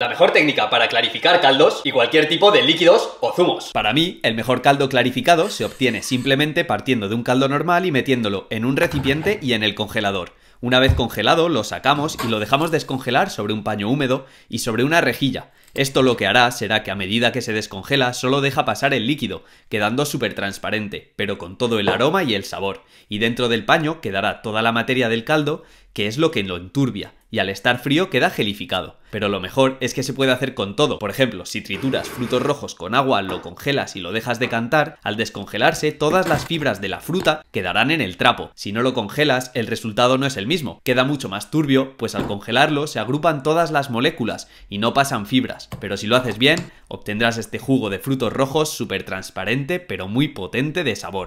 La mejor técnica para clarificar caldos y cualquier tipo de líquidos o zumos. Para mí, el mejor caldo clarificado se obtiene simplemente partiendo de un caldo normal y metiéndolo en un recipiente y en el congelador. Una vez congelado, lo sacamos y lo dejamos descongelar sobre un paño húmedo y sobre una rejilla. Esto lo que hará será que a medida que se descongela solo deja pasar el líquido, quedando súper transparente, pero con todo el aroma y el sabor. Y dentro del paño quedará toda la materia del caldo, que es lo que lo enturbia y al estar frío queda gelificado. Pero lo mejor es que se puede hacer con todo. Por ejemplo, si trituras frutos rojos con agua, lo congelas y lo dejas decantar, al descongelarse todas las fibras de la fruta quedarán en el trapo. Si no lo congelas, el resultado no es el mismo. Queda mucho más turbio, pues al congelarlo se agrupan todas las moléculas y no pasan fibras. Pero si lo haces bien, obtendrás este jugo de frutos rojos súper transparente pero muy potente de sabor.